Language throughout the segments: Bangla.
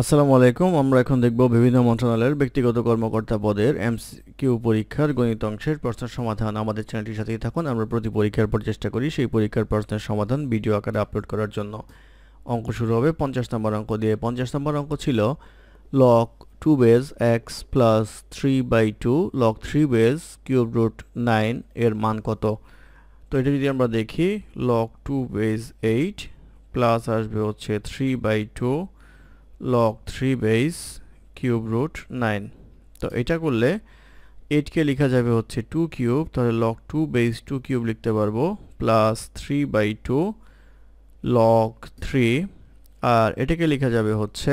আসসালামু আলাইকুম আমরা এখন দেখব বিভিন্ন মন্ত্রণালয়ের ব্যক্তিগত কর্মকর্তা পদের এমসিকিউ পরীক্ষার গণিত অংশের প্রশ্নের সমাধান আমাদের চ্যানেলটির সাথেই থাকুন আমরা প্রতি পরীক্ষার পর চেষ্টা করি সেই পরীক্ষার প্রশ্নের সমাধান ভিডিও আকারে আপলোড করার জন্য অঙ্ক শুরু হবে পঞ্চাশ নম্বর অঙ্ক দিয়ে পঞ্চাশ নম্বর অঙ্ক ছিল log two base X plus three by two log three base cube root nine এর মান কত তো এটা যদি আমরা দেখি log two base eight plus আসবে হচ্ছে three by two log three base cube root nine তো এটা করলে এইটকে লেখা যাবে হচ্ছে টু কিউব তাহলে log two base two cube লিখতে পারবো plus three by two log three আর এটাকে লেখা যাবে হচ্ছে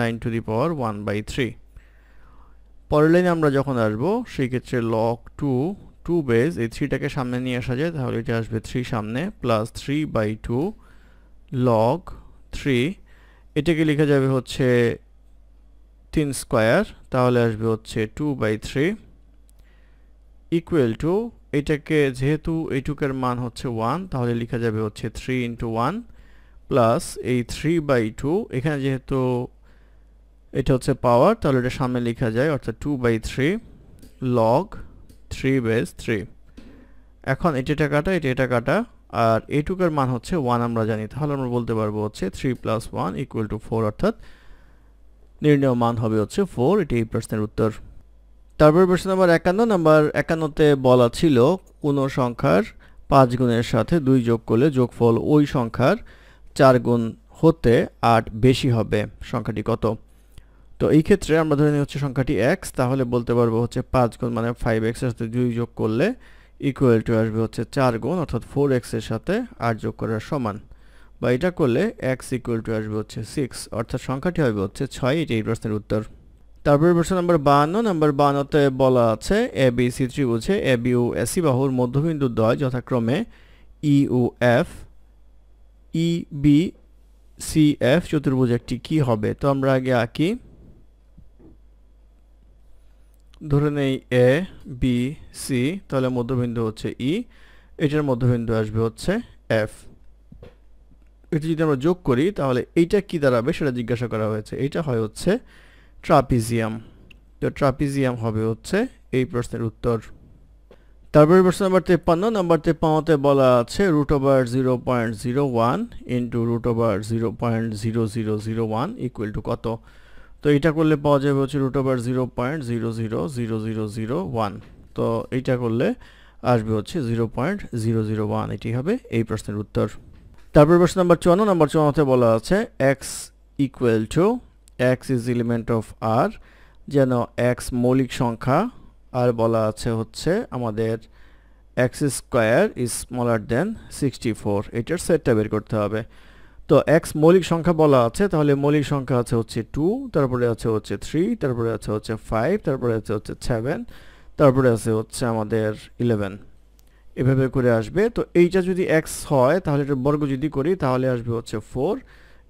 nine to the power one by three পরের লাইনে আমরা যখন আসবো সেই ক্ষেত্রে লক টু টু বেস এই থ্রিটাকে সামনে নিয়ে আসা যায় তাহলে এটা আসবে থ্রি সামনে plus three by two log three এটাকে লেখা যাবে হচ্ছে তিন স্কোয়ার তাহলে আসবে হচ্ছে two by three equal to এটাকে যেহেতু এইটুকের মান হচ্ছে ওয়ান তাহলে লেখা যাবে হচ্ছে থ্রি ইন্টু ওয়ান প্লাস এই থ্রি বাই টু এখানে যেহেতু এটা হচ্ছে পাওয়ার তাহলে এটা সামনে লেখা যায় অর্থাৎ two by three log three base three এখন এটা এটা কাটা এটা এটা কাটা আর এটুকার মান হচ্ছে ওয়ান আমরা জানি তাহলে আমরা বলতে পারবো হচ্ছে three plus one equal to four অর্থাৎ নির্ণয় মান হবে হচ্ছে ফোর এটি এই প্রশ্নের উত্তর তারপর প্রশ্ন নম্বর একান্ন নাম্বার একান্নতে বলা ছিল কোনো সংখ্যার পাঁচ গুণের সাথে দুই যোগ করলে যোগফল ওই সংখ্যার চার গুণ হতে আট বেশি হবে সংখ্যাটি কত তো এই ক্ষেত্রে আমরা ধরে নিই হচ্ছে সংখ্যাটি এক্স তাহলে বলতে পারবো হচ্ছে পাঁচ গুণ মানে ফাইভ এক্সের সাথে দুই যোগ করলে ইকুয়াল টু আসবে হচ্ছে চার গুণ অর্থাৎ ফোর এক্সের সাথে আর যোগ করার সমান বা এটা করলে এক্স ইকুয়াল টু আসবে হচ্ছে সিক্স অর্থাৎ সংখ্যাটি হবে হচ্ছে ছয় এটি এই প্রশ্নের উত্তর তারপরে প্রশ্ন নম্বর বান্ন নম্বর বান্নতে বলা আছে এ বি সি ত্রিভুজে এ বি ও এসি বাহুর মধ্যবিন্দু দ্বয় যথাক্রমে U F E B C F চতুর্ভুজ একটি কী হবে তো আমরা আগে আঁকি ধরে নেই এ বি সি তাহলে মধ্যবিন্দু হচ্ছে ই e, এটার মধ্যবিন্দু আসবে হচ্ছে এফ এটা যদি আমরা যোগ করি তাহলে এইটা কি দাঁড়াবে সেটা জিজ্ঞাসা করা হয়েছে এটা হয় হচ্ছে ট্রাপিজিয়াম তো ট্রাপিজিয়াম হবে হচ্ছে এই প্রশ্নের উত্তর তারপরে প্রশ্ন নাম্বার তেপ্পান্ন নাম্বার তেপ্পান্নতে বলা আছে root over zero point zero one into root over zero point zero zero zero one equal to কত তো এটা করলে পাওয়া যাবে হচ্ছে root over zero point zero zero zero zero zero one তো এইটা করলে আসবে হচ্ছে zero point zero zero one এটি হবে এই প্রশ্নের উত্তর তারপর প্রশ্ন নাম্বার চুয়ান্ন নাম্বার চুয়ান্নতে বলা আছে x equal to x is element of R যেন এক্স মৌলিক সংখ্যা আর বলা আছে হচ্ছে আমাদের x square is smaller than sixty four এটার সেটটা বের করতে হবে তো এক্স মৌলিক সংখ্যা বলা আছে তাহলে মৌলিক সংখ্যা আছে হচ্ছে টু তারপরে আছে হচ্ছে থ্রি তারপরে আছে হচ্ছে ফাইভ তারপরে আছে হচ্ছে সেভেন তারপরে আছে হচ্ছে আমাদের ইলেভেন এভাবে করে আসবে তো এইটা যদি এক্স হয় তাহলে এটা বর্গ যদি করি তাহলে আসবে হচ্ছে ফোর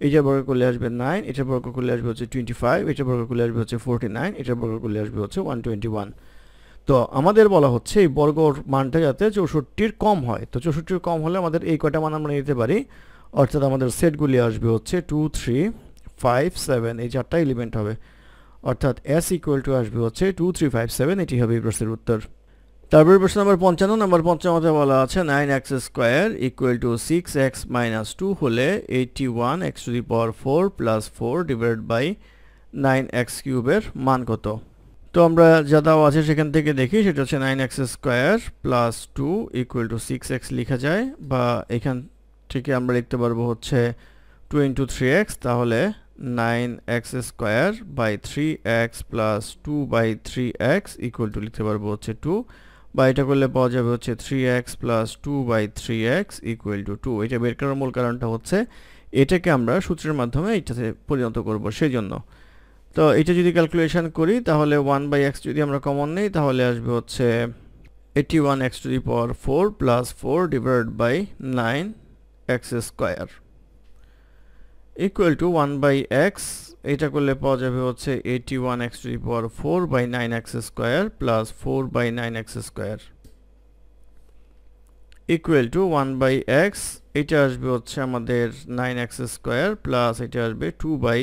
এইটা বর্গ করলে আসবে নাইন এটা বর্গ করলে আসবে হচ্ছে টোয়েন্টি ফাইভ এটা বর্গ করলে আসবে হচ্ছে ফোরটি নাইন এটা বর্গ করলে আসবে হচ্ছে ওয়ান টোয়েন্টি ওয়ান তো আমাদের বলা হচ্ছে এই বর্গর মানটা যাতে চৌষট্টির কম হয় তো চৌষট্টির কম হলে আমাদের এই কয়টা মান আমরা নিতে পারি অর্থাৎ আমাদের সেটগুলি আসবে হচ্ছে টু থ্রি ফাইভ সেভেন এই চারটা এলিমেন্ট হবে অর্থাৎ এস ইকুয়াল টু আসবে হচ্ছে টু থ্রি ফাইভ সেভেন এটি হবে এই প্রশ্নের উত্তর তারপরে প্রশ্ন নম্বর পঞ্চান্ন নম্বর পঞ্চান্ন বলা আছে nine x square equal to six x minus two হলে eighty one x to the power four plus four divide by nine x কিউবের মান কত তো আমরা যা দাও আছে সেখান থেকে দেখি সেটা হচ্ছে nine x square plus two equal to six x লেখা যায় বা এখান পদটিকে আমরা লিখতে পারবো হচ্ছে টু ইন্টু থ্রি এক্স তাহলে nine x square by three x plus two by three x equal to লিখতে পারবো হচ্ছে টু বা এটা করলে পাওয়া যাবে হচ্ছে three x plus two by three x equal to two এটা বের করার মূল কারণটা হচ্ছে এটাকে আমরা সূত্রের মাধ্যমে এটাতে পরিণত করব সেই জন্য তো এটা যদি ক্যালকুলেশন করি তাহলে ওয়ান বাই এক্স যদি আমরা কমন নেই তাহলে আসবে হচ্ছে eighty one x to the power four plus four divide by nine x square equal to one by x এটা করলে পাওয়া যাবে হচ্ছে eighty one x to the power four by nine x square plus four by nine x square equal to one by x এটা আসবে হচ্ছে আমাদের নাইন এক্স স্কোয়ার প্লাস এটা আসবে two by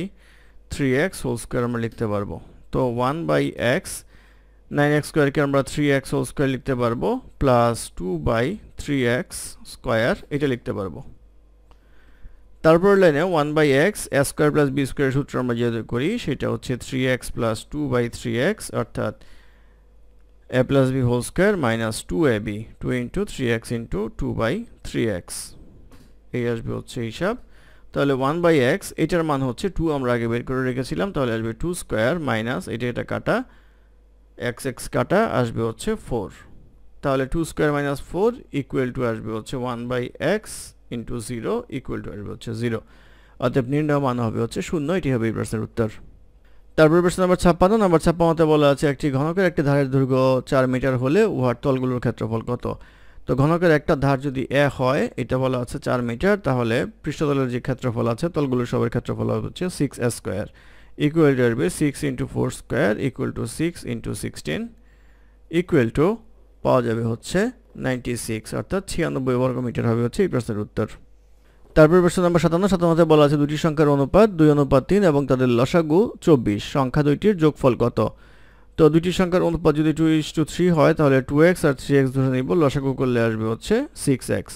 three x whole square আমরা লিখতে পারবো তো one by x nine x স্কোয়ারকে আমরা থ্রি এক্স হোল স্কোয়ার লিখতে পারবো plus two by three x square এটা লিখতে পারবো তারপর লাইনে one by x a square plus b square সূত্র আমরা যেহেতু করি সেটা হচ্ছে three x plus two by three x অর্থাৎ a plus b whole square minus two a b two into three x into two by three x এই আসবে হচ্ছে হিসাব তাহলে ওয়ান বাই এক্স এটার মান হচ্ছে টু আমরা আগে বের করে রেখেছিলাম তাহলে আসবে টু স্কোয়ার মাইনাস এটা এটা কাটা এক্স এক্স কাটা আসবে হচ্ছে ফোর তাহলে two square minus four equal to আসবে হচ্ছে one by x into zero equal to আসবে হচ্ছে জিরো অতএব নির্ণয় মান হবে হচ্ছে শূন্য এটি হবে এই প্রশ্নের উত্তর তারপর প্রশ্ন নম্বর ছাপ্পান্ন নম্বর ছাপ্পান্নতে বলা আছে একটি ঘনকের একটি ধারের দৈর্ঘ্য চার মিটার হলে উহার তলগুলোর ক্ষেত্রফল কত তো ঘনকের একটা ধার যদি এ হয় এটা বলা আছে চার মিটার তাহলে পৃষ্ঠতলের যে ক্ষেত্রফল আছে তলগুলোর সবের ক্ষেত্রফল হচ্ছে six a square equal to আসবে six into four square equal to six into sixteen equal to পাওয়া যাবে হচ্ছে নাইনটি সিক্স অর্থাৎ ছিয়ানব্বই বর্গমিটার হবে হচ্ছে এই প্রশ্নের উত্তর তারপর প্রশ্ন নম্বর সাতান্ন সাতান্নতে বলা আছে দুটি সংখ্যার অনুপাত দুই অনুপাত তিন এবং তাদের লসাগু চব্বিশ সংখ্যা দুইটির যোগফল কত তো দুটি সংখ্যার অনুপাত যদি টু ইস টু থ্রি হয় তাহলে টু এক্স আর থ্রি এক্স ধরে নিব লসাগু করলে আসবে হচ্ছে সিক্স এক্স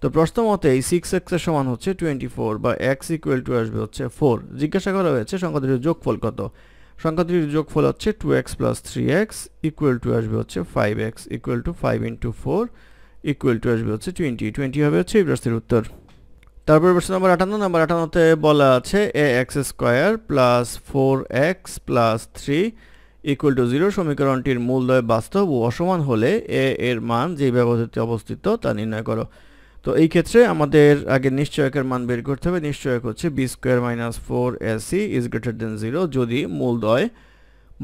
তো প্রশ্ন মতে এই সিক্স এক্সের সমান হচ্ছে টোয়েন্টি ফোর বা এক্স ইকুয়াল টু আসবে হচ্ছে ফোর জিজ্ঞাসা করা হয়েছে সংখ্যা দুটির যোগফল কত সংখ্যাটির যোগফল হচ্ছে two x plus three x equal to আসবে হচ্ছে five x equal to five into four equal to আসবে হচ্ছে টোয়েন্টি টোয়েন্টি হবে হচ্ছে এই প্রশ্নের উত্তর তারপর প্রশ্ন নম্বর আটান্ন নম্বর আটান্নতে বলা আছে a x square plus four x plus three equal to zero সমীকরণটির মূল্যয় বাস্তব ও অসমান হলে এ এর মান যে ব্যবধাতে অবস্থিত তা নির্ণয় করো তো এই ক্ষেত্রে আমাদের আগে নিশ্চয়কের মান বের করতে হবে নিশ্চয়ক হচ্ছে b square minus four ac is greater than zero যদি মূলদয়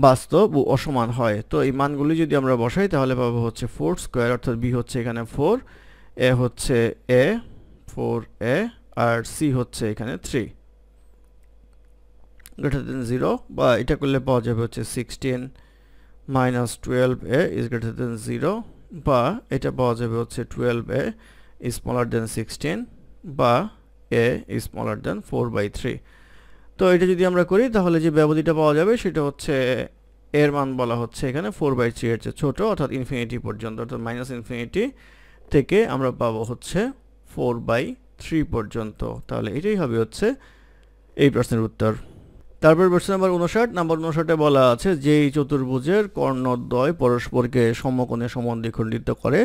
বাস্তব ও অসমান হয় তো এই মানগুলি যদি আমরা বসাই তাহলে পাবো হচ্ছে ফোর স্কোয়ার অর্থাৎ বি হচ্ছে এখানে ফোর এ হচ্ছে এ ফোর এ আর সি হচ্ছে এখানে থ্রি গ্রেটার দেন জিরো বা এটা করলে পাওয়া যাবে হচ্ছে sixteen minus twelve a is greater than zero বা এটা পাওয়া যাবে হচ্ছে twelve a smaller than sixteen বা a smaller than four by three তো এটা যদি আমরা করি তাহলে যে ব্যবধিটা পাওয়া যাবে সেটা হচ্ছে এর মান বলা হচ্ছে এখানে ফোর বাই থ্রি এর চেয়ে ছোটো অর্থাৎ ইনফিনিটি পর্যন্ত অর্থাৎ মাইনাস ইনফিনিটি থেকে আমরা পাবো হচ্ছে ফোর বাই থ্রি পর্যন্ত তাহলে এটাই হবে হচ্ছে এই প্রশ্নের উত্তর তারপর প্রশ্ন নাম্বার উনষাট নাম্বার উনষাটে বলা আছে যে এই চতুর্ভুজের কর্ণদ্বয় পরস্পরকে সমকোণে সমন্দ্বিখণ্ডিত করে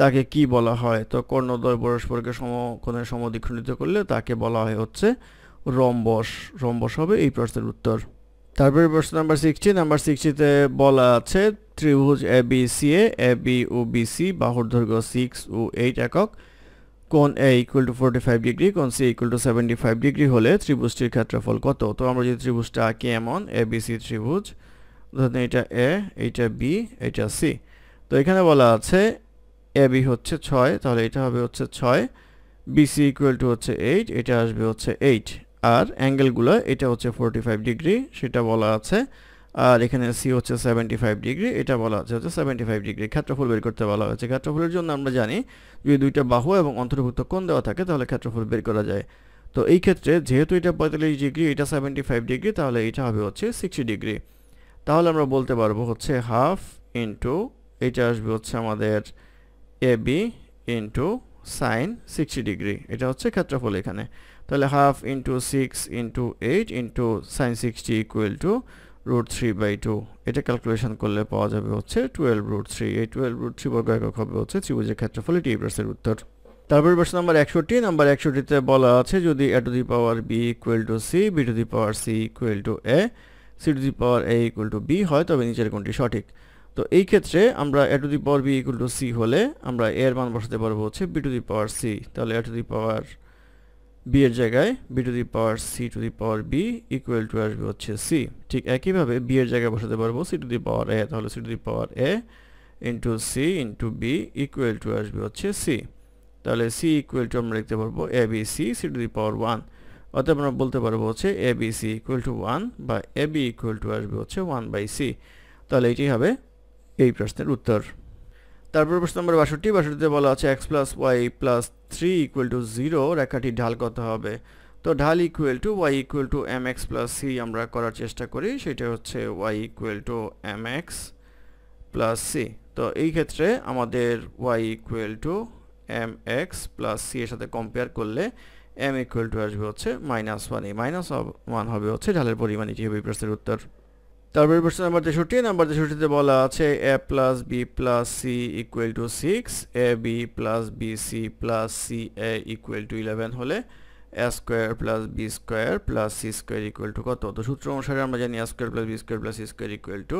তাকে কি বলা হয় তো কর্ণদ্বয় পরস্পরকে সমকোণে সমদ্বিখণ্ডিত করলে তাকে বলা হয় হচ্ছে রম্বস রম্বস হবে এই প্রশ্নের উত্তর তারপরে প্রশ্ন নাম্বার সিক্সটি নাম্বার সিক্সটিতে বলা আছে ত্রিভুজ এ বি সি এ এ বি ও বি সি বাহুর দৈর্ঘ্য সিক্স ও এইট একক কোন A equal to forty five degree কোন C equal to seventy five degree হলে ত্রিভুজটির ক্ষেত্রফল কত তো আমরা যদি ত্রিভুজটা আঁকি এমন এ বি সি ত্রিভুজ ধরুন এটা এ এইটা বি এইটা সি তো এখানে বলা আছে এ হচ্ছে ছয় তাহলে এটা হবে হচ্ছে ছয় বিসি ইকুয়াল টু হচ্ছে এইট এটা আসবে হচ্ছে এইট আর অ্যাঙ্গেলগুলো এটা হচ্ছে ফোরটি ফাইভ ডিগ্রি সেটা বলা আছে আর এখানে সি হচ্ছে সেভেন্টি ফাইভ ডিগ্রি এটা বলা আছে হচ্ছে সেভেন্টি ফাইভ ডিগ্রি ক্ষেত্রফল বের করতে বলা হয়েছে ক্ষেত্রফলের জন্য আমরা জানি যদি দুইটা বাহু এবং অন্তর্ভুক্ত কোণ দেওয়া থাকে তাহলে ক্ষেত্রফল বের করা যায় তো এই ক্ষেত্রে যেহেতু এটা পঁয়তাল্লিশ ডিগ্রি এটা সেভেন্টি ফাইভ ডিগ্রি তাহলে এটা হবে হচ্ছে সিক্সটি ডিগ্রি তাহলে আমরা বলতে পারবো হচ্ছে হাফ ইন্টু এটা আসবে হচ্ছে আমাদের A B into sine sixty degree এটা হচ্ছে ক্ষেত্রফল এখানে তাহলে half into six into eight into sine sixty equal to root three by two এটা ক্যালকুলেশন করলে পাওয়া যাবে হচ্ছে টুয়েলভ রুট থ্রি এই টুয়েলভ রুট থ্রি বর্গ একক হবে হচ্ছে ত্রিভুজের ক্ষেত্রফল এটি প্রশ্নের উত্তর তারপর প্রশ্ন নাম্বার একষট্টি নাম্বার একষট্টিতে বলা আছে যদি a to the power b equal to c b to the power c equal to a c to the power a equal to b হয় তবে নিচের কোনটি সঠিক তো এই ক্ষেত্রে আমরা a to the power b equal to c হলে আমরা এ এর মান বসাতে পারবো হচ্ছে b to the power c তাহলে a to the power b এর জায়গায় b to the power C to the power b equal to আসবে হচ্ছে সি ঠিক একইভাবে বি এর জায়গায় বসাতে পারবো C to the power a তাহলে c to the power a into c into b equal to আসবে হচ্ছে সি তাহলে সি ইকুয়াল টু আমরা লিখতে পারবো a B c c to the power one অর্থাৎ আমরা বলতে পারবো হচ্ছে A B C equal to one বা এ বি ইকুয়াল টু আসবে হচ্ছে ওয়ান বাই সি তাহলে এটি হবে এই প্রশ্নের উত্তর তারপর প্রশ্ন নম্বর বাষট্টি বাষট্টিতে বলা আছে x plus y plus three equal to zero রেখাটি ঢাল কত হবে তো ঢাল equal to y equal to m x plus c আমরা করার চেষ্টা করি সেটা হচ্ছে y equal to m x plus c তো এই ক্ষেত্রে আমাদের y equal to m x plus c এর সাথে কম্পেয়ার করলে এম ইকুয়াল টু আসবে হচ্ছে মাইনাস ওয়ান এই মাইনাস ওয়ান হবে হচ্ছে ঢালের পরিমাণ এটি হবে প্রশ্নের উত্তর তারপরে প্রশ্ন নাম্বার তেষট্টি নাম্বার তেষট্টিতে বলা আছে a plus b plus c equal to six a b plus b c plus c a equal to eleven হলে a square plus b square plus c square equal to কত তো সূত্র অনুসারে আমরা জানি a square plus b square plus c square equal to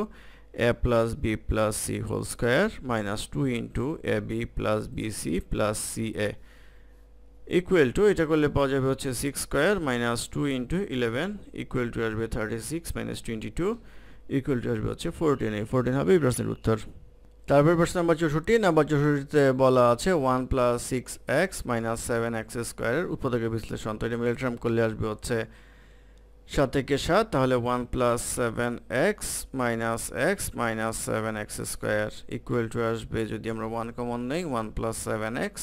a plus b plus c whole square minus two into a b plus b c plus c a equal two এটা করলে পাওয়া যাবে হচ্ছে six square minus two into eleven equal to আসবে thirty six minus twenty two equal to আসবে হচ্ছে ফোরটিন এই ফোরটিন হবে এই প্রশ্নের উত্তর তারপরে প্রশ্ন নাম্বার চৌষট্টি নাম্বার চৌষট্টিতে বলা আছে one plus six x minus seven x স্কোয়ারের উৎপাদকের বিশ্লেষণ তো এটা মিলিট্রাম করলে আসবে হচ্ছে সাত থেকে সাত তাহলে one plus seven x minus x minus seven x square equal to আসবে যদি আমরা ওয়ান কমন নেই one plus seven x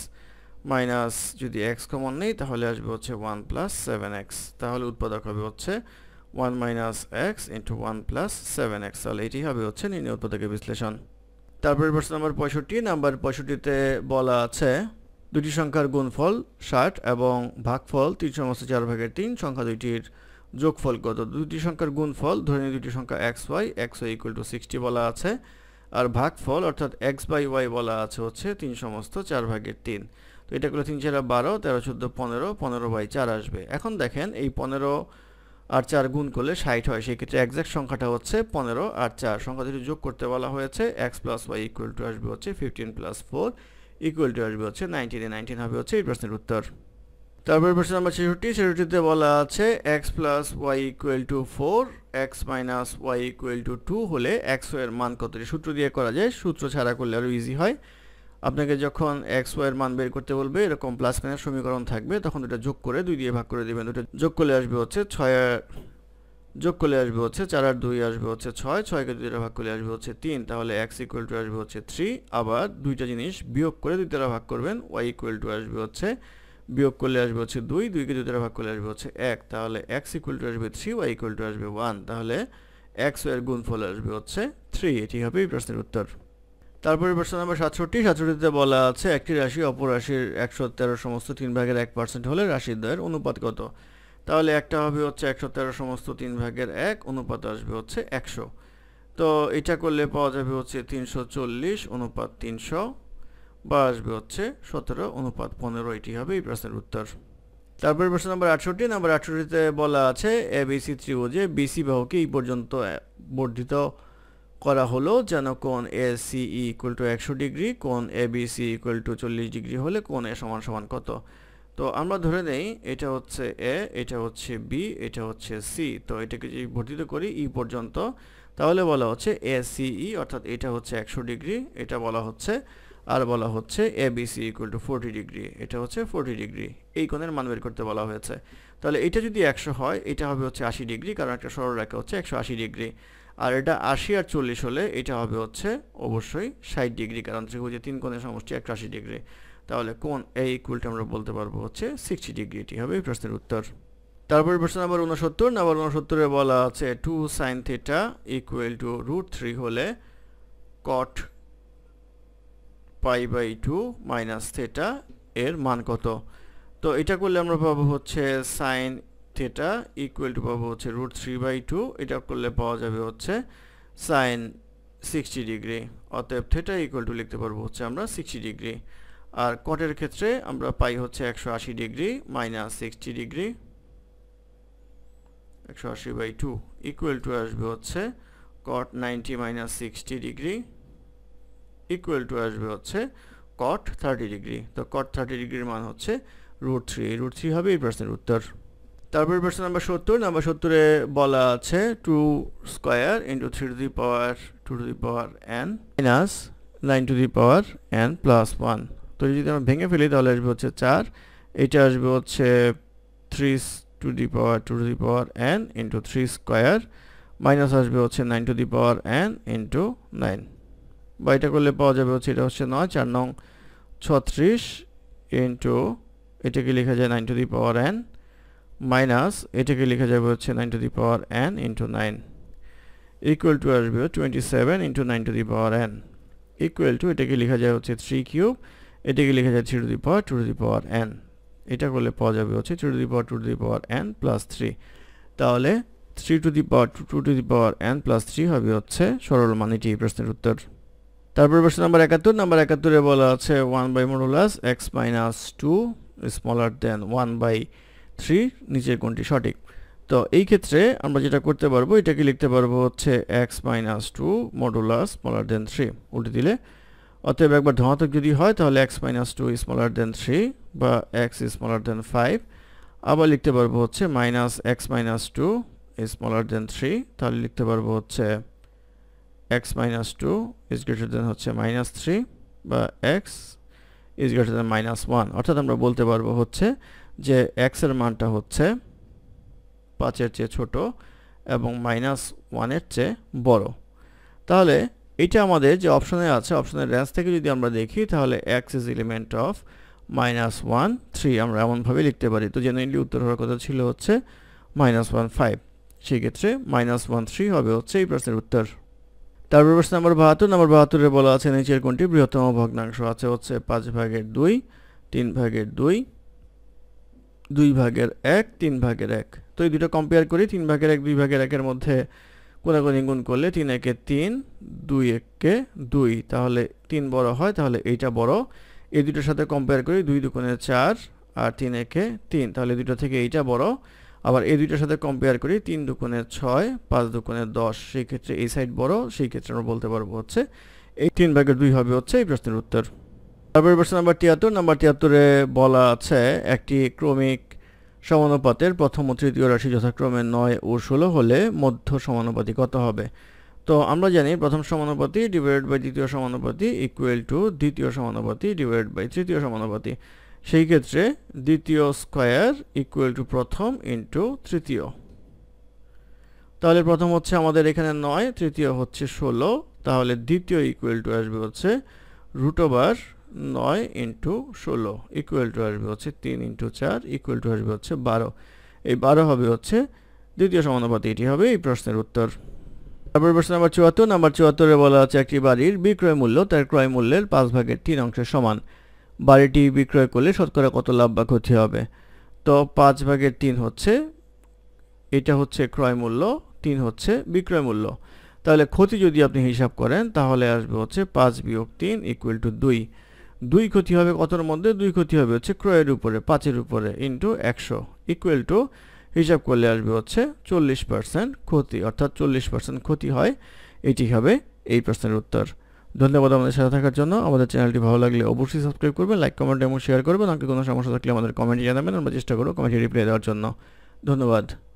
minus যদি এক্স কমন নেই তাহলে আসবে হচ্ছে ওয়ান প্লাস সেভেন এক্স তাহলে উৎপাদক হবে হচ্ছে one minus x into one plus seven x তাহলে এটি হবে হচ্ছে নির্ণয় পদকে বিশ্লেষণ তারপরে প্রশ্ন নম্বর পঁয়ষট্টি নাম্বার পঁয়ষট্টিতে বলা আছে দুটি সংখ্যার গুণফল ষাট এবং ভাগ ফল তিন সমস্ত চার ভাগের তিন সংখ্যা দুইটির যোগফল কত দুটি সংখ্যার গুণফল ধরে নিই দুটি সংখ্যা x y x y equal to sixty বলা আছে আর ভাগ ফল অর্থাৎ এক্স বাই ওয়াই বলা আছে হচ্ছে তিন সমস্ত চার ভাগের তিন তো এটা করলে তিন চার বারো তেরো চোদ্দো পনেরো পনেরো বাই চার আসবে এখন দেখেন এই পনেরো আর চার গুণ করলে ষাট হয় সেক্ষেত্রে একজ্যাক্ট সংখ্যাটা হচ্ছে পনেরো আর চার সংখ্যা দুটি যোগ করতে বলা হয়েছে x plus y equal to আসবে হচ্ছে fifteen plus four equal to আসবে হচ্ছে নাইনটিনে নাইনটিন হবে হচ্ছে এই প্রশ্নের উত্তর তারপরে প্রশ্ন নাম্বার ছেষট্টি ছেষট্টিতে বলা আছে x plus y equal to four x minus y equal to two হলে এক্স ওয়ের মান কতটি সূত্র দিয়ে করা যায় সূত্র ছাড়া করলে আরও ইজি হয় আপনাকে যখন এক্স ওয়ের মান বের করতে বলবে এরকম প্লাস মাইনাস সমীকরণ থাকবে তখন দুটা যোগ করে দুই দিয়ে ভাগ করে দেবেন ওটা যোগ করলে আসবে হচ্ছে ছয় যোগ করলে আসবে হচ্ছে চার আর দুই আসবে হচ্ছে ছয় ছয়কে দুই দ্বারা ভাগ করলে আসবে হচ্ছে তিন তাহলে এক্স ইকুয়াল টু আসবে হচ্ছে থ্রি আবার দুইটা জিনিস বিয়োগ করে দুই দ্বারা ভাগ করবেন ওয়াই ইকুয়াল টু আসবে হচ্ছে বিয়োগ করলে আসবে হচ্ছে দুই দুইকে দুই দ্বারা ভাগ করলে আসবে হচ্ছে এক তাহলে এক্স ইকুয়াল টু আসবে থ্রি ওয়াই ইকুয়াল টু আসবে ওয়ান তাহলে এক্স এর গুণফল আসবে হচ্ছে থ্রি এটি হবে এই প্রশ্নের উত্তর তারপরে প্রশ্ন নম্বর সাতষট্টি সাতষট্টিতে বলা আছে একটি রাশি অপর রাশির একশো তেরো সমস্ত তিন ভাগের এক পার্সেন্ট হলে রাশির দ্বয়ের অনুপাত কত তাহলে একটা হবে হচ্ছে একশো তেরো সমস্ত তিন ভাগের এক অনুপাত আসবে হচ্ছে একশো তো এটা করলে পাওয়া যাবে হচ্ছে তিনশো চল্লিশ অনুপাত তিনশো বা আসবে হচ্ছে সতেরো অনুপাত পনেরো এটি হবে এই প্রশ্নের উত্তর তারপরে প্রশ্ন নম্বর আটষট্টি নম্বর আটষট্টিতে বলা আছে এ সি ত্রিভুজে বিসি বাহুকে এই পর্যন্ত বর্ধিত করা হলো যেন কোন এ সি ইকুয়াল টু একশো ডিগ্রি কোন A B C equal to চল্লিশ ডিগ্রি হলে কোন এ সমান সমান কত তো আমরা ধরে নেই এটা হচ্ছে এ এটা হচ্ছে বি এটা হচ্ছে সি তো এটাকে যদি ভর্তিত করি ই পর্যন্ত তাহলে বলা হচ্ছে এ সি ই অর্থাৎ এটা হচ্ছে একশো ডিগ্রি এটা বলা হচ্ছে আর বলা হচ্ছে A B C equal to forty degree এটা হচ্ছে ফোরটি ডিগ্রি এই কোণের মান বের করতে বলা হয়েছে তাহলে এটা যদি একশো হয় এটা হবে হচ্ছে আশি ডিগ্রি কারণ একটা সরল রেখা হচ্ছে একশো আশি ডিগ্রি আর এটা আশি আর চল্লিশ হলে এটা হবে হচ্ছে অবশ্যই ষাট ডিগ্রি কারণ ত্রিভুজে তিন কোণের সমষ্টি একশো ডিগ্রি তাহলে কোন এই ইকুয়ালটা আমরা বলতে পারবো হচ্ছে সিক্সটি ডিগ্রি এটি হবে প্রশ্নের উত্তর তারপরে প্রশ্ন নাম্বার উনসত্তর নাম্বার উনসত্তরে বলা আছে two sine theta equal to root three হলে cot pi by two minus theta এর মান কত তো এটা করলে আমরা পাবো হচ্ছে সাইন থেটা ইকুয়াল টু পাবো হচ্ছে রুট থ্রি বাই টু এটা করলে পাওয়া যাবে হচ্ছে সাইন সিক্সটি ডিগ্রি অতএব থেটা ইকুয়াল টু লিখতে পারবো হচ্ছে আমরা সিক্সটি ডিগ্রি আর কটের ক্ষেত্রে আমরা পাই হচ্ছে একশো আশি ডিগ্রি মাইনাস সিক্সটি ডিগ্রি একশো আশি বাই টু ইকুয়াল টু আসবে হচ্ছে cot ninety minus sixty degree equal to আসবে হচ্ছে কট থার্টি ডিগ্রি তো কট থার্টি ডিগ্রির মান হচ্ছে রুট থ্রি রুট থ্রি হবে এই প্রশ্নের উত্তর তারপর প্রশ্ন নাম্বার সত্তর নাম্বার সত্তরে বলা আছে two square into three to the power two to the power n minus nine to the power n plus one তো যদি আমরা ভেঙে ফেলি তাহলে আসবে হচ্ছে চার এটা আসবে হচ্ছে three to the power two to the power n into three square minus আসবে হচ্ছে nine to the power n into nine বা এটা করলে পাওয়া যাবে হচ্ছে এটা হচ্ছে নয় চার নং ছত্রিশ ইন্টু এটাকে লেখা যায় nine to the power n minus এটাকে লেখা যাবে হচ্ছে nine to the power n into nine equal to আসবে twenty seven into nine to the power n equal to এটাকে লেখা যায় হচ্ছে থ্রি কিউব এটাকে লেখা যায় three to the power two to the power n এটা করলে পাওয়া যাবে হচ্ছে three to the power two to the power n plus three তাহলে three to the power two two to the power n plus three হবে হচ্ছে সরল মানেটি এই প্রশ্নের উত্তর তারপর প্রশ্ন নম্বর একাত্তর নম্বর একাত্তরে বলা আছে one by modulus x minus two smaller than one by three নিচের কোনটি সঠিক তো এই ক্ষেত্রে আমরা যেটা করতে পারবো এটাকে লিখতে পারবো হচ্ছে x minus two modulus smaller than three উল্টে দিলে অতএব একবার ধনাত্মক যদি হয় তাহলে x minus two smaller than three বা এক্স স্মলার দেন ফাইভ আবার লিখতে পারবো হচ্ছে minus x minus two smaller than three তাহলে লিখতে পারবো হচ্ছে x minus two is greater than হচ্ছে মাইনাস থ্রি বা x is greater than minus one অর্থাৎ আমরা বলতে পারবো হচ্ছে যে এক্সের মানটা হচ্ছে পাঁচের চেয়ে ছোট এবং মাইনাস ওয়ানের চেয়ে বড় তাহলে এটা আমাদের যে অপশানে আছে অপশানের রেঞ্জ থেকে যদি আমরা দেখি তাহলে x is element of minus one three আমরা এমনভাবে লিখতে পারি তো জেনুইনলি উত্তর হওয়ার কথা ছিল হচ্ছে মাইনাস ওয়ান ফাইভ সেক্ষেত্রে মাইনাস ওয়ান থ্রি হবে হচ্ছে এই প্রশ্নের উত্তর তারপর প্রশ্ন নম্বর বাহাত্তর নম্বর বাহাত্তরে বলা আছে নিচের কোনটি বৃহত্তম ভগ্নাংশ আছে হচ্ছে পাঁচ ভাগের দুই তিন ভাগের দুই দুই ভাগের এক তিন ভাগের এক তো এই দুটো কম্পেয়ার করি তিন ভাগের এক দুই ভাগের একের মধ্যে কোনাগুনি গুণ করলে তিন একে তিন দুই এককে দুই তাহলে তিন বড় হয় তাহলে এইটা বড় এই দুটোর সাথে কম্পেয়ার করি দুই দুকোণে চার আর তিন একে তিন তাহলে দুটো থেকে এইটা বড় আবার এই দুইটার সাথে কম্পেয়ার করি তিন দুকোণে ছয় পাঁচ দুকোণে দশ সেই ক্ষেত্রে এই সাইড বড় সেই ক্ষেত্রে আমরা বলতে পারবো হচ্ছে এই তিন ভাগের দুই হবে হচ্ছে এই প্রশ্নের উত্তর তারপরে প্রশ্ন নাম্বার তিয়াত্তর নাম্বার তিয়াত্তরে বলা আছে একটি ক্রমিক সমানুপাতের প্রথম ও তৃতীয় রাশি যথাক্রমে নয় ও ষোলো হলে মধ্য সমানুপাতি কত হবে তো আমরা জানি প্রথম সমানুপাতি ডিভাইড বাই দ্বিতীয় সমানুপাতি ইকুয়াল টু দ্বিতীয় সমানুপাতি ডিভাইড বাই তৃতীয় সমানুপাতি সেই ক্ষেত্রে দ্বিতীয় স্কোয়ার ইকুয়াল টু প্রথম ইন্টু তৃতীয় তাহলে প্রথম হচ্ছে আমাদের এখানে নয় তৃতীয় হচ্ছে ষোলো তাহলে দ্বিতীয় ইকুয়াল টু আসবে হচ্ছে রুট ওভার নয় ইন্টু ষোলো ইকুয়াল টু আসবে হচ্ছে তিন ইন্টু চার ইকুয়াল টু আসবে হচ্ছে বারো এই বারো হবে হচ্ছে দ্বিতীয় সমানুপাতে এটি হবে এই প্রশ্নের উত্তর তারপর প্রশ্ন নাম্বার চুয়াত্তর নাম্বার চুয়াত্তরে বলা আছে একটি বাড়ির বিক্রয় মূল্য তার ক্রয় মূল্যের পাঁচ ভাগের তিন অংশের সমান বাড়িটি বিক্রয় করলে শতকরা কত লাভ বা ক্ষতি হবে তো পাঁচ ভাগের তিন হচ্ছে এটা হচ্ছে ক্রয় মূল্য তিন হচ্ছে বিক্রয় মূল্য তাহলে ক্ষতি যদি আপনি হিসাব করেন তাহলে আসবে হচ্ছে পাঁচ বিয়োগ তিন ইকুয়াল টু দুই দুই ক্ষতি হবে কতর মধ্যে দুই ক্ষতি হবে হচ্ছে ক্রয়ের উপরে পাঁচের উপরে ইন্টু একশো ইকুয়াল টু হিসাব করলে আসবে হচ্ছে চল্লিশ পার্সেন্ট ক্ষতি অর্থাৎ চল্লিশ পার্সেন্ট ক্ষতি হয় এটি হবে এই প্রশ্নের উত্তর ধন্যবাদ আমাদের সাথে থাকার জন্য আমাদের চ্যানেলটি ভালো লাগলে অবশ্যই সাবস্ক্রাইব করবেন লাইক কমেন্ট এবং শেয়ার করবেন আপনাকে কোনো সমস্যা থাকলে আমাদের কমেন্টে জানাবেন আমরা চেষ্টা করবো কমেন্টে রিপ্লাই দেওয়ার জন্য ধন্যবাদ